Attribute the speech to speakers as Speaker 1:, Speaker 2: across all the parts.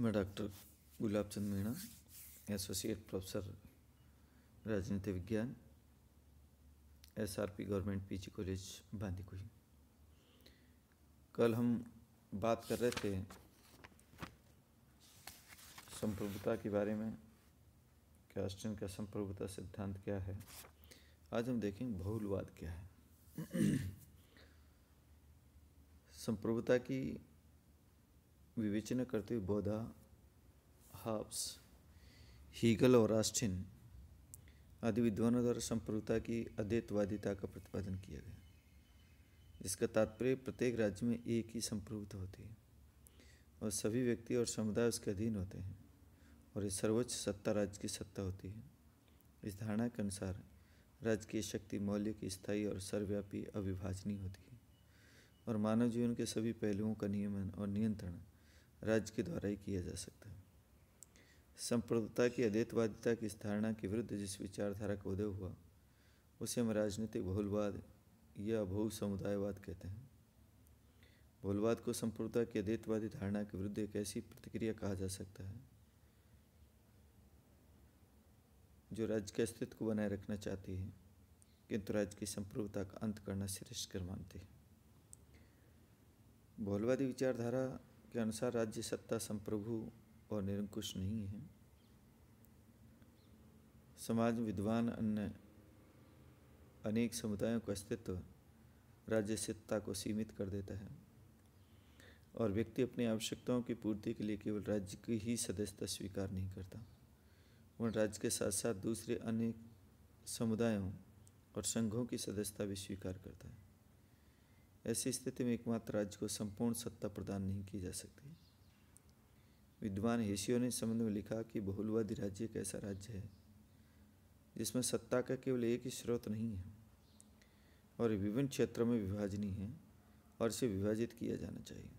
Speaker 1: मैं doctor Gulab Chand Meena associate professor राजनीति विज्ञान S R P government P G college Bandikui कल हम बात कर रहे थे संप्रभुता के बारे में कि ऑस्टिन का संप्रभुता सिद्धांत क्या है आज हम देखेंगे बहुलवाद क्या है संप्रभुता की विवेचना करते हुए बौधा हाब्स हीगल और आस्टिन आदि विद्वानों द्वारा संप्रभुता की अद्वैतवादिता का प्रतिपादन किया गया जिसका तात्पर्य प्रत्येक राज्य में एक ही संप्रभुता होती है और सभी व्यक्ति और समुदाय उसके अधीन होते हैं और ये सर्वोच्च सत्ता राज्य की सत्ता होती है इस धारणा के अनुसार राज्य की शक्ति मौलिक स्थायी और सर्वव्यापी अविभाजनीय होती है और मानव जीवन के सभी पहलुओं का नियमन और नियंत्रण राज्य के द्वारा ही किया जा सकता है संप्रभुता की अद्वैतवादिता की स्थारणा के विरुद्ध जिस विचारधारा का उदय हुआ उसे हम राजनीतिक बहुलवाद या बहु समुदायवाद कहते हैं बहुलवाद को संप्रभुता की अद्वैतवादी धारणा के विरुद्ध एक ऐसी प्रतिक्रिया कहा जा सकता है जो राज्य के अस्तित्व को बनाए रखना चाहती है किंतु राज्य की संप्रभुता का अंत करना श्रेष्ठ कर मानती है बहुलवादी विचारधारा के अनुसार राज्य सत्ता संप्रभु और निरंकुश नहीं है समाज विद्वान अन्य अनेक समुदायों का अस्तित्व राज्य सत्ता को सीमित कर देता है और व्यक्ति अपनी आवश्यकताओं की पूर्ति के लिए केवल राज्य की ही सदस्यता स्वीकार नहीं करता वह राज्य के साथ साथ दूसरे अनेक समुदायों और संघों की सदस्यता भी स्वीकार करता है ऐसी स्थिति में एकमात्र राज्य को संपूर्ण सत्ता प्रदान नहीं की जा सकती विद्वान हेसियो ने संबंध में लिखा कि बहुलवादी राज्य एक ऐसा राज्य है जिसमें सत्ता का केवल एक ही स्रोत नहीं है और विभिन्न क्षेत्रों में विभाजनी है और इसे विभाजित किया जाना चाहिए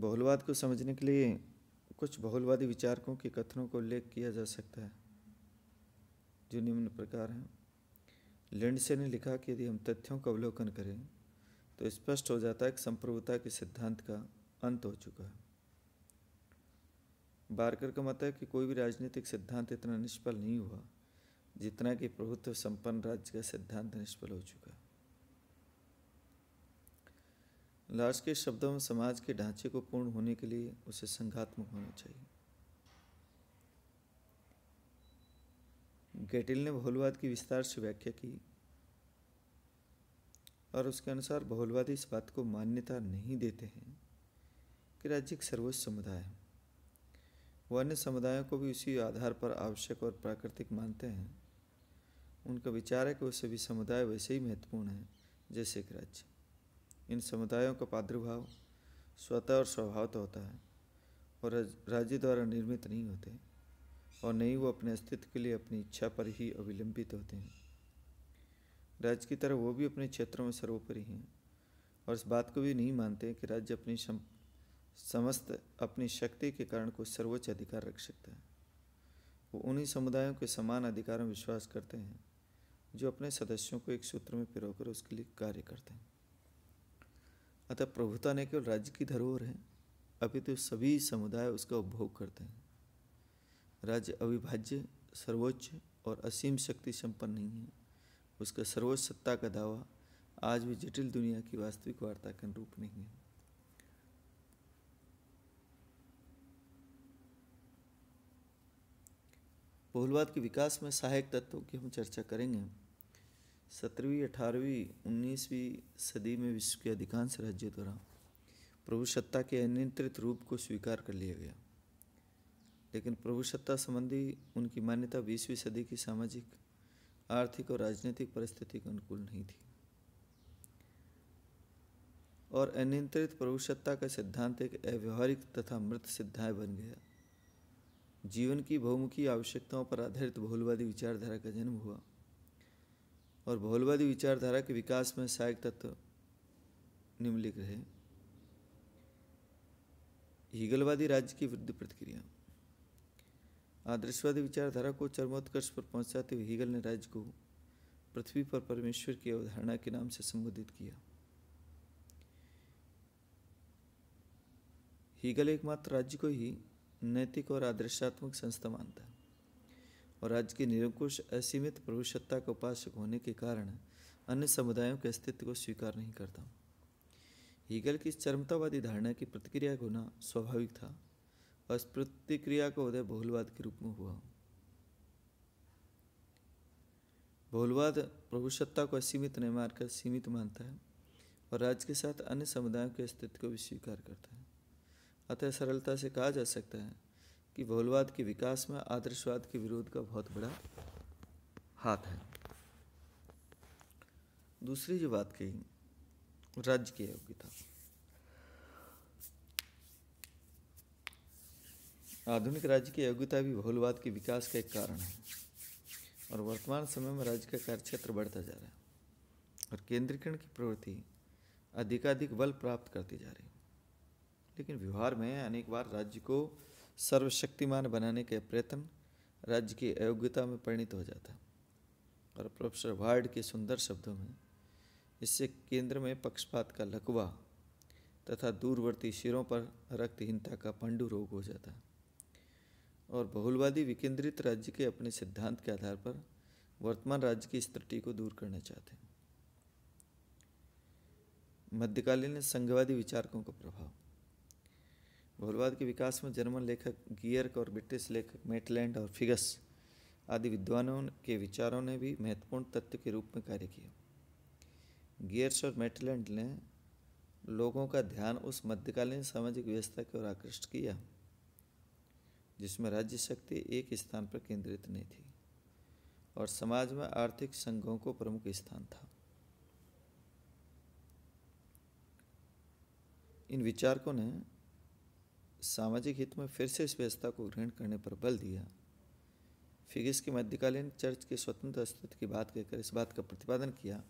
Speaker 1: बहुलवाद को समझने के लिए कुछ बहुलवादी विचारकों के कथनों को उल्लेख किया जा सकता है जो निम्न प्रकार हैं लिंडसे ने लिखा कि यदि हम तथ्यों का अवलोकन करें तो स्पष्ट हो जाता है कि संप्रभुता के सिद्धांत का अंत हो चुका है बारकर का मत है कि कोई भी राजनीतिक सिद्धांत इतना निष्फल नहीं हुआ जितना कि प्रभुत्व संपन्न राज्य का सिद्धांत निष्फल हो चुका है लाश के शब्दों में समाज के ढांचे को पूर्ण होने के लिए उसे संघात्मक होना चाहिए गेटिल ने बहुलवाद की विस्तार से व्याख्या की और उसके अनुसार बहुलवाद इस बात को मान्यता नहीं देते हैं कि राज्य एक सर्वोच्च समुदाय है वो अन्य समुदायों को भी उसी आधार पर आवश्यक और प्राकृतिक मानते हैं उनका विचार है कि वो सभी समुदाय वैसे ही महत्वपूर्ण हैं जैसे एक राज्य इन समुदायों का प्रादुर्भाव स्वतः और स्वभाव तो होता है और राज्य द्वारा निर्मित नहीं होते और नहीं वो अपने अस्तित्व के लिए अपनी इच्छा पर ही अविलंबित होते हैं राज्य की तरह वो भी अपने क्षेत्रों में सर्वोपरि हैं और इस बात को भी नहीं मानते कि राज्य अपनी समस्त अपनी शक्ति के कारण कोई सर्वोच्च अधिकार रख सकता है वो उन्हीं समुदायों के समान अधिकारों में विश्वास करते हैं जो अपने सदस्यों को एक सूत्र में पिरोकर उसके लिए कार्य करते हैं अतः प्रभुता न केवल राज्य की धरोहर है अभी तो सभी समुदाय उसका उपभोग करते हैं राज्य अविभाज्य सर्वोच्च और असीम शक्ति संपन्न नहीं है उसका सर्वोच्च सत्ता का दावा आज भी जटिल दुनिया की वास्तविक वार्ता के अनुरूप नहीं है बहुलवाद के विकास में सहायक तत्वों की हम चर्चा करेंगे सत्रहवीं अठारहवीं उन्नीसवीं सदी में विश्व के अधिकांश राज्यों द्वारा प्रभुसत्ता के अनियंत्रित रूप को स्वीकार कर लिया गया लेकिन प्रभु सत्ता संबंधी उनकी मान्यता बीसवीं सदी की सामाजिक आर्थिक और राजनीतिक परिस्थिति के अनुकूल नहीं थी और अनियंत्रित प्रभुसत्ता का सिद्धांत एक अव्यवहारिक तथा मृत सिद्धांत बन गया जीवन की बहुमुखी आवश्यकताओं पर आधारित बहुलवादी विचारधारा का जन्म हुआ और बहुलवादी विचारधारा के विकास में सहायक तत्व निम्नलिखित रहे हीगलवादी राज्य की वृद्धि प्रतिक्रिया आदर्शवादी विचारधारा को चरमोत्कर्ष पर पहुंचाते हुए हीगल ने राज्य को पृथ्वी पर परमेश्वर की अवधारणा के नाम से संबोधित किया हीगल एकमात्र राज्य को ही नैतिक और आदर्शात्मक संस्था मानता और राज्य की निरंकुश असीमित प्रभुसत्ता का उपासक होने के कारण अन्य समुदायों के अस्तित्व को स्वीकार नहीं करता हीगल की चरमतावादी धारणा की प्रतिक्रिया होना स्वाभाविक था और प्रतिक्रिया का उदय बहुलवाद के रूप में हुआ बहुलवाद प्रभुसत्ता को सीमित नहीं मानकर सीमित मानता है और राज्य के साथ अन्य समुदायों के अस्तित्व को भी स्वीकार करता है अतः सरलता से कहा जा सकता है कि बहुलवाद के विकास में आदर्शवाद के विरोध का बहुत बड़ा हाथ है दूसरी जो बात कही राज्य की योग्यता आधुनिक राज्य की योग्यता भी बहुलवाद के विकास का एक कारण है और वर्तमान समय में राज्य का कार्यक्षेत्र बढ़ता जा रहा है और केंद्रीकरण की प्रवृत्ति अधिकाधिक बल प्राप्त करती जा रही है लेकिन व्यवहार में अनेक बार राज्य को सर्वशक्तिमान बनाने के प्रयत्न राज्य की अयोग्यता में परिणित हो जाता है और प्रोफेसर वार्ड के सुंदर शब्दों में इससे केंद्र में पक्षपात का लकवा तथा दूरवर्ती शिरों पर रक्तहीनता का पंडु रोग हो जाता है और बहुलवादी विकेंद्रित राज्य के अपने सिद्धांत के आधार पर वर्तमान राज्य की स्त्रुटि को दूर करना चाहते हैं मध्यकालीन संघवादी विचारकों का प्रभाव बहुलवाद के विकास में जर्मन लेखक गियर्क और ब्रिटिश लेखक मेटलैंड और फिगस आदि विद्वानों के विचारों ने भी महत्वपूर्ण तत्व के रूप में कार्य किया गियर्स और मेटलैंड ने लोगों का ध्यान उस मध्यकालीन सामाजिक व्यवस्था की ओर आकृष्ट किया जिसमें राज्य शक्ति एक स्थान पर केंद्रित नहीं थी और समाज में आर्थिक संघों को प्रमुख स्थान था इन विचारकों ने सामाजिक हित में फिर से इस व्यवस्था को ग्रहण करने पर बल दिया फिगिस के मध्यकालीन चर्च के स्वतंत्र अस्तित्व की बात कहकर इस बात का प्रतिपादन किया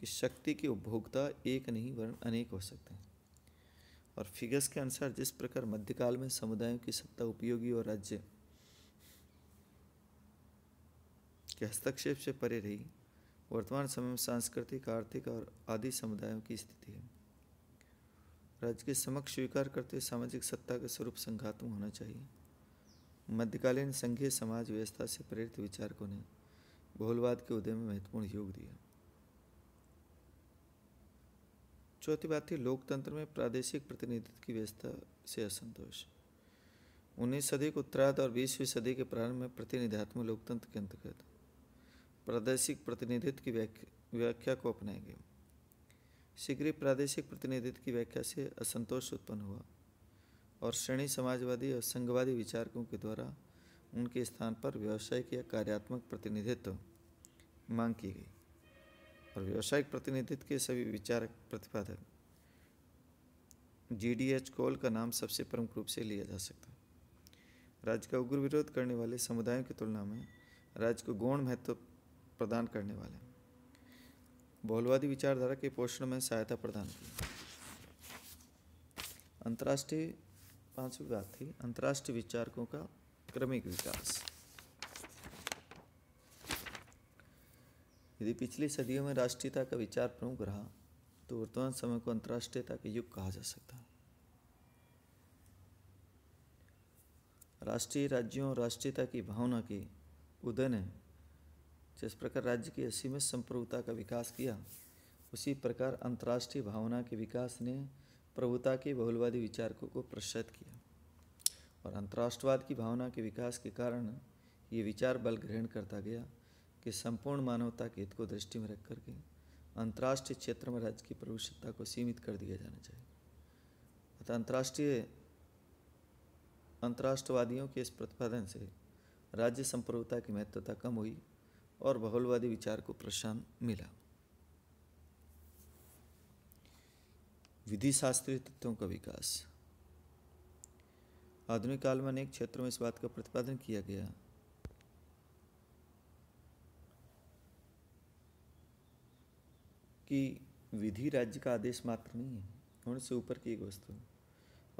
Speaker 1: कि शक्ति के उपभोक्ता एक नहीं वर अनेक हो सकते हैं और फिगर्स के अनुसार जिस प्रकार मध्यकाल में समुदायों की सत्ता उपयोगी और राज्य के हस्तक्षेप से परे रही वर्तमान समय में सांस्कृतिक आर्थिक और आदि समुदायों की स्थिति है राज्य के समक्ष स्वीकार करते हुए सामाजिक सत्ता का स्वरूप संघात्मक होना चाहिए मध्यकालीन संघीय समाज व्यवस्था से प्रेरित विचारकों ने बहुलवाद के उदय में महत्वपूर्ण योग दिया चौथी बात थी लोकतंत्र में प्रादेशिक प्रतिनिधित्व की व्यवस्था से असंतोष उन्नीस सदी के उत्तरार्ध और बीसवीं सदी के प्रारंभ में प्रतिनिधात्मक लोकतंत्र के अंतर्गत प्रादेशिक प्रतिनिधित्व की व्याख्या को अपनाया गया शीघ्र ही प्रादेशिक प्रतिनिधित्व की व्याख्या से असंतोष उत्पन्न हुआ और श्रेणी समाजवादी और संघवादी विचारकों के द्वारा उनके स्थान पर व्यवसायिक या कार्यात्मक प्रतिनिधित्व मांग की गई और व्यावसायिक प्रतिनिधित्व के सभी विचारक प्रतिपादक जी डी एच कॉल का नाम सबसे प्रमुख रूप से लिया जा सकता है राज्य का उग्र विरोध करने वाले समुदायों की तुलना में राज्य को गौण महत्व प्रदान करने वाले बहुलवादी विचारधारा के पोषण में सहायता प्रदान की अंतर्राष्ट्रीय पांचवी बात थी अंतर्राष्ट्रीय विचारकों का क्रमिक विकास यदि पिछली सदियों में राष्ट्रीयता का विचार प्रमुख रहा तो वर्तमान समय को अंतर्राष्ट्रीयता का युग कहा जा सकता है राष्ट्रीय राज्यों और राष्ट्रीयता की भावना की उदय ने जिस प्रकार राज्य की असीमित संप्रभुता का विकास किया उसी प्रकार अंतर्राष्ट्रीय भावना के विकास ने प्रभुता के बहुलवादी विचारकों को प्रशत किया और अंतर्राष्ट्रवाद की भावना के विकास के कारण ये विचार बल ग्रहण करता गया कि संपूर्ण मानवता के हित को दृष्टि में रख करके अंतर्राष्ट्रीय क्षेत्र में राज्य की प्रवेशता को सीमित कर दिया जाना चाहिए अतः अंतर्राष्ट्रीय अंतर्राष्ट्रवादियों के इस प्रतिपादन से राज्य संप्रभुता की महत्वता कम हुई और बहुलवादी विचार को प्रोत्साहन मिला विधि शास्त्रीय तत्वों का विकास आधुनिक काल में अनेक क्षेत्रों में इस बात का प्रतिपादन किया गया कि विधि राज्य का आदेश मात्र नहीं है उनसे से ऊपर की एक वस्तु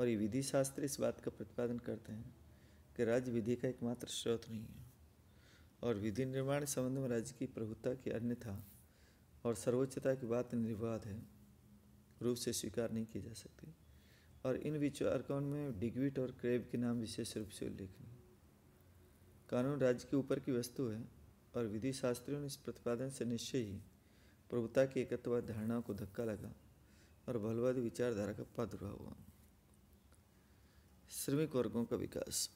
Speaker 1: और ये विधि शास्त्र इस बात का प्रतिपादन करते हैं कि राज्य विधि का एकमात्र स्रोत नहीं है और विधि निर्माण संबंध में राज्य की प्रभुता की अन्यथा और सर्वोच्चता की बात निर्वाध है रूप से स्वीकार नहीं की जा सकती और इन विचारकों में डिग्विट और क्रेब के नाम विशेष रूप से उल्लेखनीय कानून राज्य के ऊपर की वस्तु है और विधि शास्त्रियों ने इस प्रतिपादन से निश्चय ही प्रभुता की एकत्ववाद धारणा को धक्का लगा और बलवादी विचारधारा का प्रादुर्भाव हुआ श्रमिक वर्गों का विकास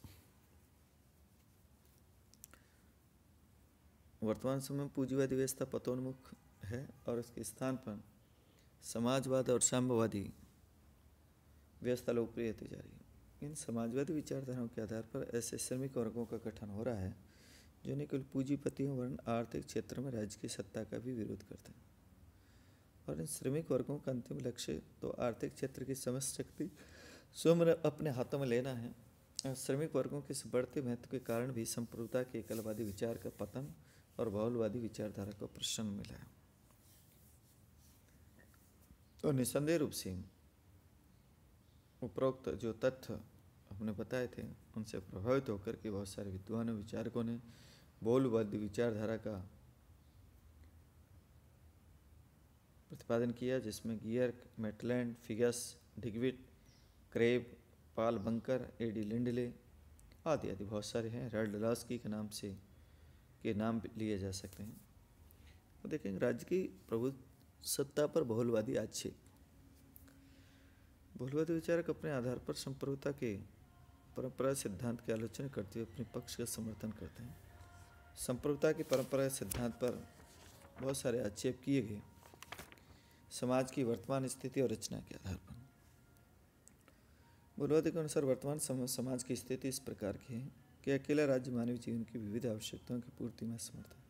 Speaker 1: वर्तमान समय में पूंजीवादी व्यवस्था पतोन्मुख है और उसके स्थान पर समाजवाद और साम्यवादी व्यवस्था लोकप्रिय होती जा रही है इन समाजवादी विचारधाराओं के आधार पर ऐसे श्रमिक वर्गों का गठन हो रहा है जो न केवल पूंजीपतियों वरन आर्थिक क्षेत्र में राज्य की सत्ता का भी विरोध करते हैं और इन श्रमिक वर्गों का अंतिम लक्ष्य तो आर्थिक क्षेत्र की समस्त शक्ति स्वयं अपने हाथों में लेना है श्रमिक वर्गों के इस बढ़ते महत्व के कारण भी संप्रभुता के एकलवादी विचार का पतन और बहुलवादी विचारधारा को प्रश्न मिला है तो निसंदेह रूप से उपरोक्त जो तथ्य हमने बताए थे उनसे प्रभावित होकर के बहुत सारे विद्वानों विचारकों ने बोलबद्ध विचारधारा का प्रतिपादन किया जिसमें गियर मेटलैंड फिगस डिगविट क्रेब पाल बंकर एडी लिंडले आदि आदि बहुत सारे हैं रेड लास्की के नाम से के नाम लिए जा सकते हैं तो देखेंगे राज्य की प्रभु सत्ता पर बहुलवादी आच्छे बहुलवादी विचारक अपने आधार पर संप्रभुता के परंपरा सिद्धांत की आलोचना करते हुए अपने पक्ष का समर्थन करते हैं संप्रभुता की परंपरा सिद्धांत पर बहुत सारे आक्षेप किए गए समाज की वर्तमान स्थिति और रचना के आधार पर गुरुवती के अनुसार वर्तमान समाज की स्थिति इस प्रकार की है कि अकेला राज्य मानव जीवन की विविध आवश्यकताओं की पूर्ति में समर्थ है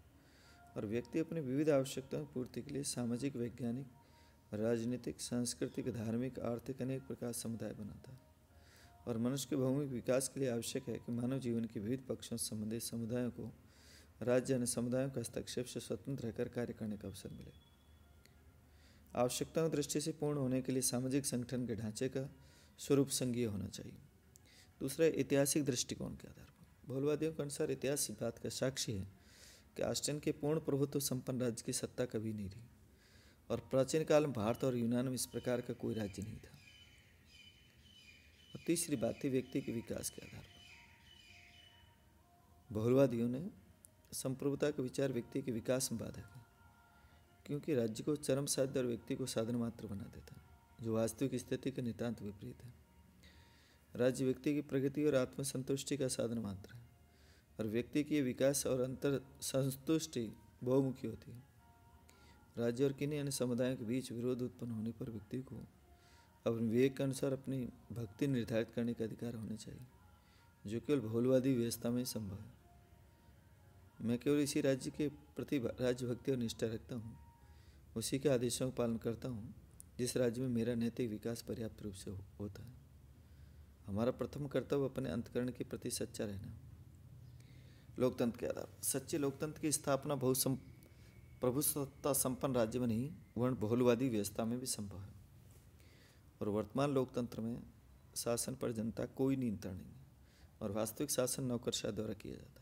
Speaker 1: और व्यक्ति अपनी विविध आवश्यकताओं की पूर्ति के लिए सामाजिक वैज्ञानिक राजनीतिक सांस्कृतिक धार्मिक आर्थिक अनेक प्रकार समुदाय बनाता है और मनुष्य के भौमिक विकास के लिए आवश्यक है कि मानव जीवन के विविध पक्षों से संबंधित समुदायों को राज्य समुदायों के हस्तक्षेप से स्वतंत्र रहकर कार्य करने का अवसर मिले आवश्यकताओं दृष्टि से पूर्ण होने के लिए सामाजिक संगठन के ढांचे का स्वरूप संघीय होना चाहिए दूसरा ऐतिहासिक दृष्टिकोण के आधार पर भोलवादियों के अनुसार इतिहास इस बात का साक्षी है कि आस्टन के पूर्ण प्रभुत्व संपन्न राज्य की सत्ता कभी नहीं रही और प्राचीन काल में भारत और यूनान में इस प्रकार का कोई राज्य नहीं था और तीसरी बात थी व्यक्ति के विकास के आधार पर बहुलवादियों ने संप्रभुता का विचार व्यक्ति के विकास में बाधक है क्योंकि राज्य को चरम साध्य और व्यक्ति को साधन मात्र बना देता है जो वास्तविक स्थिति के नितांत विपरीत है राज्य व्यक्ति की प्रगति और आत्मसंतुष्टि का साधन मात्र है और व्यक्ति की विकास और अंतर संतुष्टि बहुमुखी होती है राज्य और किन्हीं अन्य समुदायों के बीच विरोध उत्पन्न होने पर व्यक्ति को अपने विवेक के अनुसार अपनी भक्ति निर्धारित करने का अधिकार होना चाहिए जो केवल बहुलवादी व्यवस्था में संभव है मैं केवल इसी राज्य के प्रति राज्य भक्ति और निष्ठा रखता हूँ उसी के आदेशों का पालन करता हूँ जिस राज्य में मेरा नैतिक विकास पर्याप्त रूप से होता है हमारा प्रथम कर्तव्य अपने अंतकरण के प्रति सच्चा रहना लोकतंत्र के आधार सच्चे लोकतंत्र की स्थापना बहुत सम, प्रभुसत्ता संपन्न राज्य में नहीं वर्ण बहुलवादी व्यवस्था में भी संभव है और वर्तमान लोकतंत्र में शासन पर जनता कोई नियंत्रण नहीं और वास्तविक शासन नौकरशाह द्वारा किया जाता है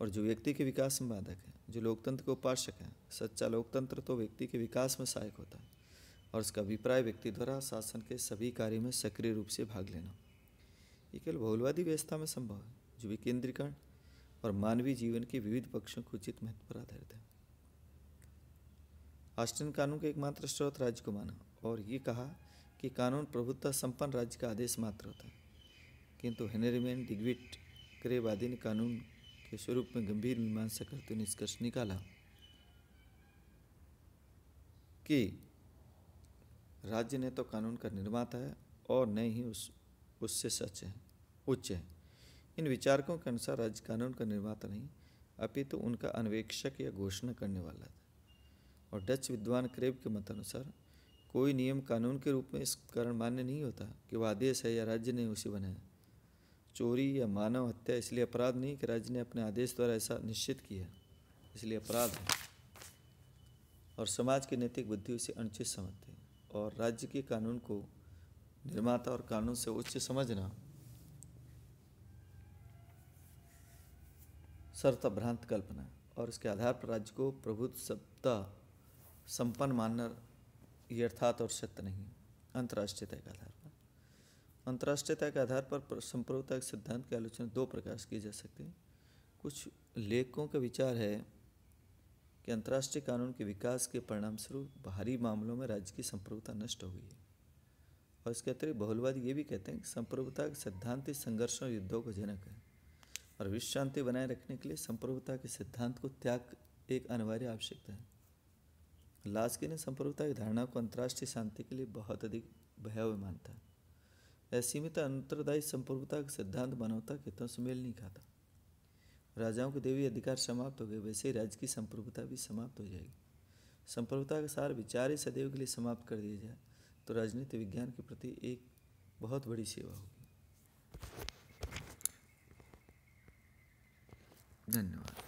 Speaker 1: और जो व्यक्ति के विकास में बाधक है जो लोकतंत्र के उपासक है सच्चा लोकतंत्र तो व्यक्ति के विकास में सहायक होता है और उसका अभिप्राय व्यक्ति द्वारा शासन के सभी कार्य में सक्रिय रूप से भाग लेना ये केवल बहुलवादी व्यवस्था में संभव है जो विकेंद्रीकरण और मानवीय जीवन के विविध पक्षों को उचित महत्व पर आधारित है आस्टन कानून के एकमात्र स्रोत राज्य को माना और ये कहा कि कानून प्रभुत्ता संपन्न राज्य का आदेश मात्र होता है किंतु हेनरीमैन डिग्विट क्रेब आदि ने कानून के स्वरूप में गंभीर मीमांसा करते निष्कर्ष निकाला कि राज्य ने तो कानून का निर्माता है और न ही उस उससे सच है उच्च है इन विचारकों के अनुसार राज्य कानून का निर्माता नहीं अपितु तो उनका अन्वेक्षक या घोषणा करने वाला था और डच विद्वान क्रेब के मतानुसार कोई नियम कानून के रूप में इस कारण मान्य नहीं होता कि वह आदेश है या राज्य ने उसे बनाया चोरी या मानव हत्या इसलिए अपराध नहीं कि राज्य ने अपने आदेश द्वारा ऐसा निश्चित किया इसलिए अपराध है और समाज की नैतिक बुद्धि उसे अनुचित समझते हैं और राज्य के कानून को निर्माता और कानून से उच्च समझना शर्त भ्रांत कल्पना और इसके आधार पर राज्य को प्रभुत्व सत्ता संपन्न मानना ये अर्थात और सत्य नहीं अंतर्राष्ट्रीयता के आधार पर अंतर्राष्ट्रीयता के आधार पर संप्रभुता के सिद्धांत की आलोचना दो प्रकार से की जा सकती है कुछ लेखकों का विचार है कि अंतर्राष्ट्रीय कानून के विकास के परिणामस्वरूप बाहरी मामलों में राज्य की संप्रभुता नष्ट हो गई है और इसके अतिरिक्त बहुलवादी ये भी कहते हैं कि संप्रभुता के सिद्धांत ही संघर्षों और युद्धों को जनक है और विश्व शांति बनाए रखने के लिए संप्रभुता के सिद्धांत को त्याग एक अनिवार्य आवश्यकता है लास्की ने संप्रभुता की धारणा को अंतर्राष्ट्रीय शांति के लिए बहुत अधिक भयावह मानता है असीमित अंतरदायी संपूर्णता का सिद्धांत मानवता के तो सुमेल नहीं खाता राजाओं के देवी अधिकार समाप्त हो गए वैसे ही राज्य की संप्रभुता भी समाप्त हो जाएगी संप्रभुता का सार विचार ही सदैव के लिए समाप्त कर दिया जाए तो राजनीति विज्ञान के प्रति एक बहुत बड़ी सेवा होगी धन्यवाद